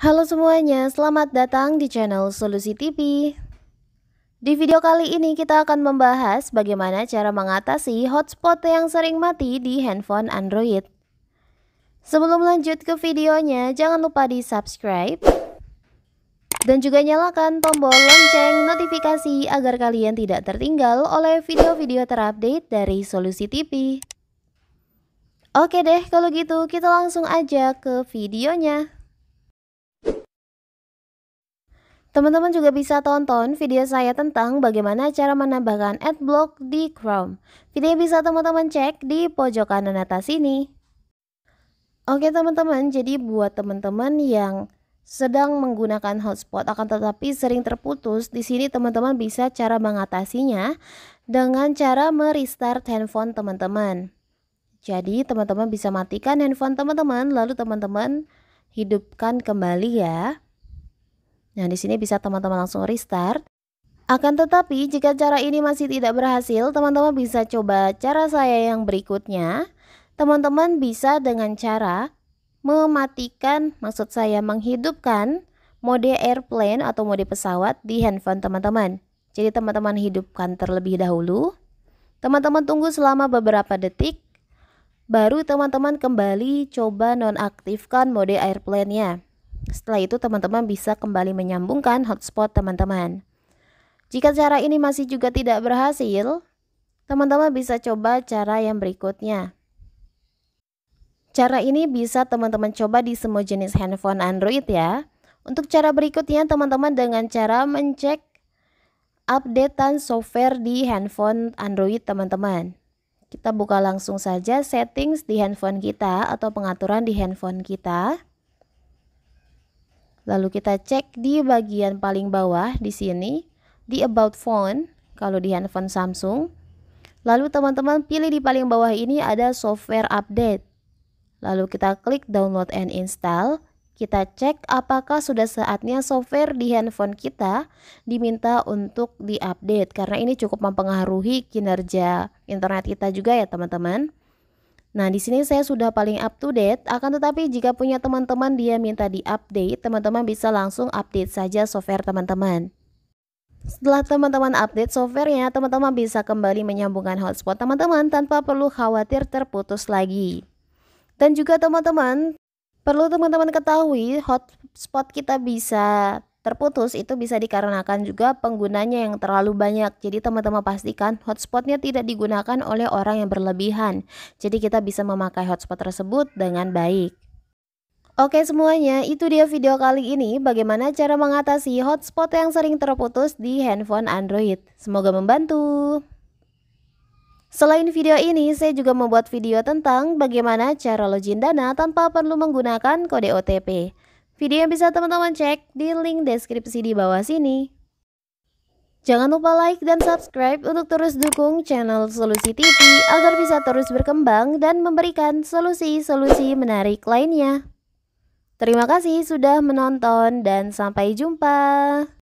Halo semuanya, selamat datang di channel Solusi TV. Di video kali ini kita akan membahas bagaimana cara mengatasi hotspot yang sering mati di handphone Android. Sebelum lanjut ke videonya, jangan lupa di subscribe dan juga nyalakan tombol lonceng notifikasi agar kalian tidak tertinggal oleh video-video terupdate dari Solusi TV. Oke deh, kalau gitu kita langsung aja ke videonya. Teman-teman juga bisa tonton video saya tentang bagaimana cara menambahkan adblock di Chrome. Video bisa teman-teman cek di pojok kanan atas ini. Oke teman-teman, jadi buat teman-teman yang sedang menggunakan hotspot akan tetapi sering terputus, di sini teman-teman bisa cara mengatasinya dengan cara merestart handphone teman-teman. Jadi teman-teman bisa matikan handphone teman-teman lalu teman-teman hidupkan kembali ya. Nah, di sini bisa teman-teman langsung restart. Akan tetapi, jika cara ini masih tidak berhasil, teman-teman bisa coba cara saya yang berikutnya. Teman-teman bisa dengan cara mematikan, maksud saya menghidupkan mode airplane atau mode pesawat di handphone teman-teman. Jadi teman-teman hidupkan terlebih dahulu. Teman-teman tunggu selama beberapa detik, baru teman-teman kembali coba nonaktifkan mode airplane-nya. Setelah itu teman-teman bisa kembali menyambungkan hotspot teman-teman. Jika cara ini masih juga tidak berhasil, teman-teman bisa coba cara yang berikutnya. Cara ini bisa teman-teman coba di semua jenis handphone Android ya. Untuk cara berikutnya teman-teman dengan cara mencek updatean software di handphone Android teman-teman. Kita buka langsung saja settings di handphone kita atau pengaturan di handphone kita. Lalu kita cek di bagian paling bawah di sini, di about phone, kalau di handphone Samsung. Lalu teman-teman pilih di paling bawah ini ada software update. Lalu kita klik download and install. Kita cek apakah sudah saatnya software di handphone kita diminta untuk diupdate karena ini cukup mempengaruhi kinerja internet kita juga ya teman-teman. Nah, di sini saya sudah paling up to date, akan tetapi jika punya teman-teman dia minta di-update, teman-teman bisa langsung update saja software teman-teman. Setelah teman-teman update softwarenya, teman-teman bisa kembali menyambungkan hotspot teman-teman tanpa perlu khawatir terputus lagi. Dan juga teman-teman, perlu teman-teman ketahui hotspot kita bisa terputus itu bisa dikarenakan juga penggunanya yang terlalu banyak. Jadi teman-teman pastikan hotspotnya tidak digunakan oleh orang yang berlebihan. Jadi kita bisa memakai hotspot tersebut dengan baik. Oke semuanya, itu dia video kali ini bagaimana cara mengatasi hotspot yang sering terputus di handphone Android. Semoga membantu. Selain video ini, saya juga membuat video tentang bagaimana cara login dana tanpa perlu menggunakan kode OTP. Video yang bisa teman-teman cek di link deskripsi di bawah sini. Jangan lupa like dan subscribe untuk terus dukung channel Solusi TV agar bisa terus berkembang dan memberikan solusi-solusi menarik lainnya. Terima kasih sudah menonton dan sampai jumpa.